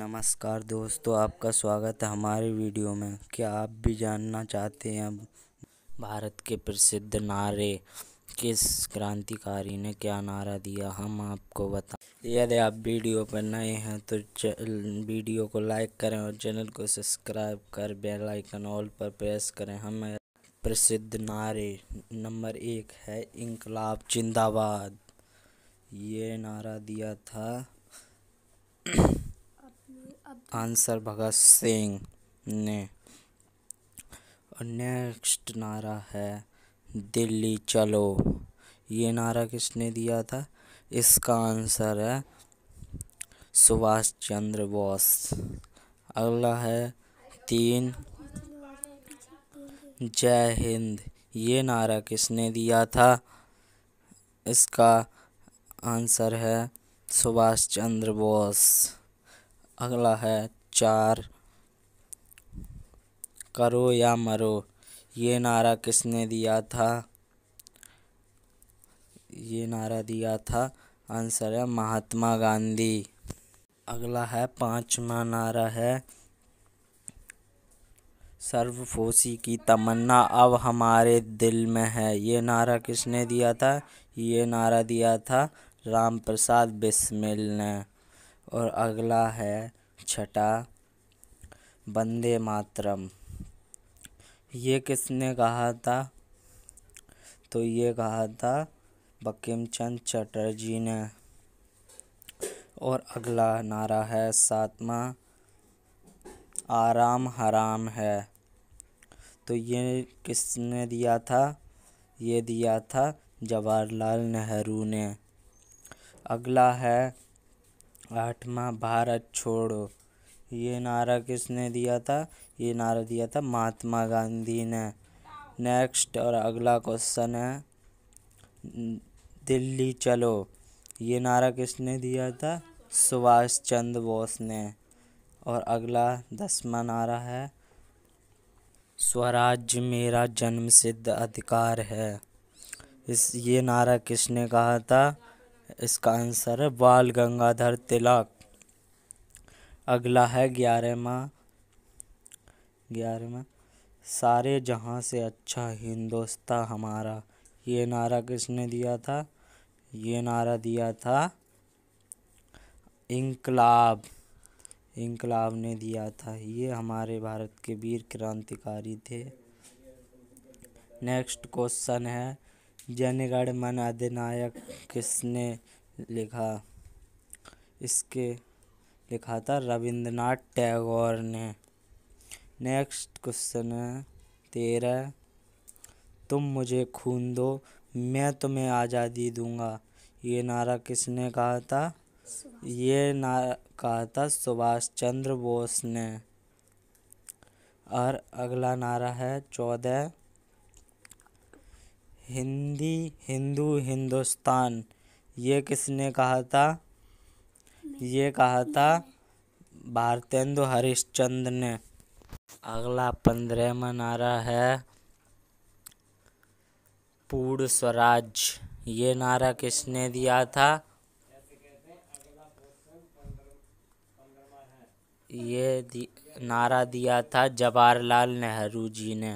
नमस्कार दोस्तों आपका स्वागत है हमारे वीडियो में क्या आप भी जानना चाहते हैं भारत के प्रसिद्ध नारे किस क्रांतिकारी ने क्या नारा दिया हम आपको बता यदि आप वीडियो पर नए हैं तो वीडियो को लाइक करें और चैनल को सब्सक्राइब कर बेल आइकन ऑल पर प्रेस करें हमें प्रसिद्ध नारे नंबर एक है इनकलाब जिंदाबाद ये नारा दिया था आंसर भगत सिंह ने नेक्स्ट नारा है दिल्ली चलो ये नारा किसने दिया था इसका आंसर है सुभाष चंद्र बोस अगला है तीन जय हिंद ये नारा किसने दिया था इसका आंसर है सुभाष चंद्र बोस अगला है चार करो या मरो ये नारा किसने दिया था ये नारा दिया था आंसर है महात्मा गांधी अगला है पांचवा नारा है सर्वफोशी की तमन्ना अब हमारे दिल में है ये नारा किसने दिया था ये नारा दिया था राम प्रसाद बिस्मिल ने और अगला है छठा वंदे मातरम ये किसने कहा था तो ये कहा था बकिम चंद चटर्जी ने और अगला नारा है सातवा आराम हराम है तो ये किसने दिया था ये दिया था जवाहरलाल नेहरू ने अगला है आठवां भारत छोड़ो ये नारा किसने दिया था ये नारा दिया था महात्मा गांधी ने नेक्स्ट और अगला क्वेश्चन है दिल्ली चलो ये नारा किसने दिया था सुभाष चंद्र बोस ने और अगला दसवा नारा है स्वराज्य मेरा जन्मसिद्ध अधिकार है इस ये नारा किसने कहा था इसका आंसर है बाल गंगाधर तिलक अगला है ग्यारहवा ग्यारहवा सारे जहाँ से अच्छा हिंदोस्ता हमारा ये नारा किसने दिया था ये नारा दिया था इनकलाब इंकलाब ने दिया था ये हमारे भारत के वीर क्रांतिकारी थे नेक्स्ट क्वेश्चन है जयगण मन अधिनायक किसने लिखा इसके लिखा था रविंद्रनाथ टैगोर ने नेक्स्ट क्वेश्चन है तेरह तुम मुझे खून दो मैं तुम्हें आज़ादी दूंगा ये नारा किसने कहा था ये नारा कहा था सुभाष चंद्र बोस ने और अगला नारा है चौदह हिंदी हिंदू हिंदुस्तान ये किसने कहा था ये कहा था भारतेंदु हरिश्चंद्र ने अगला पंद्रहवा नारा है पूर्ण स्वराज ये नारा किसने दिया था ये दि, नारा दिया था जवाहरलाल नेहरू जी ने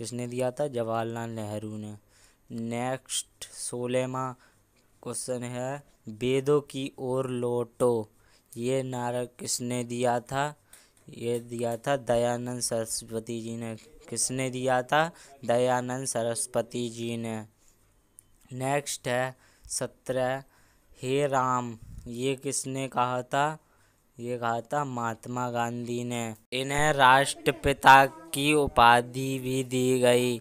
किसने दिया था जवाहरलाल नेहरू ने नेक्स्ट सोलेमा क्वेश्चन है वेदों की ओर लौटो ये नारा किसने दिया था ये दिया था दयानंद सरस्वती जी ने किसने दिया था दयानंद सरस्वती जी ने नेक्स्ट है सत्रह हे राम ये किसने कहा था ये कहा था महात्मा गांधी ने इन्हें राष्ट्रपिता की उपाधि भी दी गई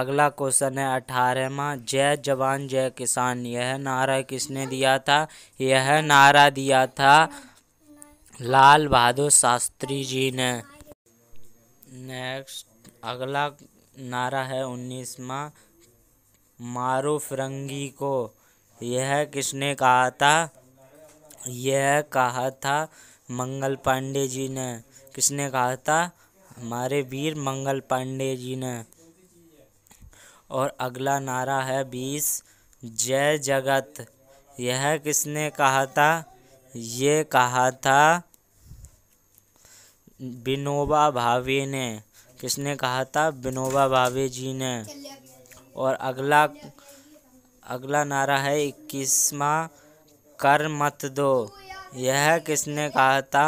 अगला क्वेश्चन है अठारहवा जय जवान जय किसान यह नारा किसने दिया था यह नारा दिया था लाल बहादुर शास्त्री जी ने नेक्स्ट अगला नारा है उन्नीसवा मारो फिरंगी को यह किसने कहा था यह कहा था मंगल पांडे जी ने किसने कहा था हमारे वीर मंगल पांडे जी ने और अगला नारा है बीस जय जगत यह किसने कहा था ये कहा था विनोबा भावे ने किसने कहा था विनोबा भावे जी ने और अगला अगला नारा है इक्कीसवा कर मत दो यह किसने कहा था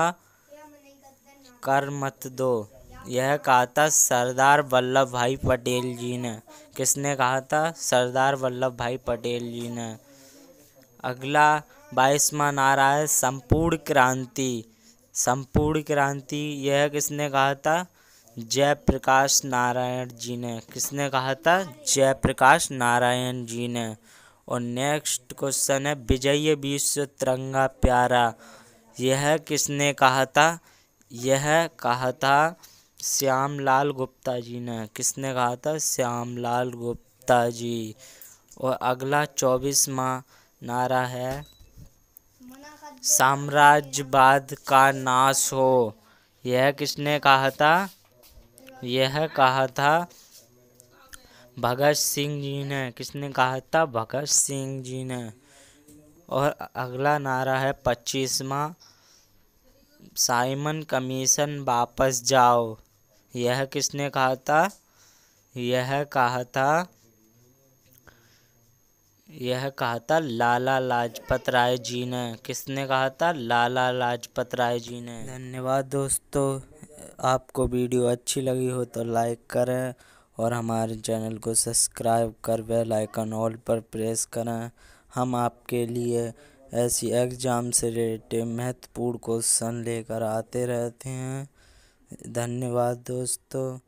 कर मत दो यह कहा था सरदार वल्लभ भाई पटेल जी ने किसने कहा था सरदार वल्लभ भाई पटेल जी ने अगला बाईसवा नारा है संपूर्ण क्रांति संपूर्ण क्रांति यह किसने कहा था जयप्रकाश नारायण जी ने किसने कहा था जयप्रकाश नारायण जी ने और नेक्स्ट क्वेश्चन है विजय विश्व तिरंगा प्यारा यह किसने कहा था यह कहा था श्याम लाल गुप्ता जी ने किसने कहा था श्याम लाल गुप्ता जी और अगला चौबीस माह नारा है साम्राज्यवाद का नाश हो यह किसने कहा था यह कहा था भगत सिंह जी ने किसने कहा था भगत सिंह जी ने और अगला नारा है पच्चीसवा साइमन कमीशन वापस जाओ यह किसने कहा था यह कहा था यह कहा था लाला लाजपत राय जी ने किसने कहा था लाला लाजपत राय जी ने धन्यवाद दोस्तों आपको वीडियो अच्छी लगी हो तो लाइक करें और हमारे चैनल को सब्सक्राइब कर बेल आइकन ऑल पर प्रेस करें हम आपके लिए ऐसी एग्ज़ाम से रिलेटेड महत्वपूर्ण क्वेश्चन लेकर आते रहते हैं धन्यवाद दोस्तों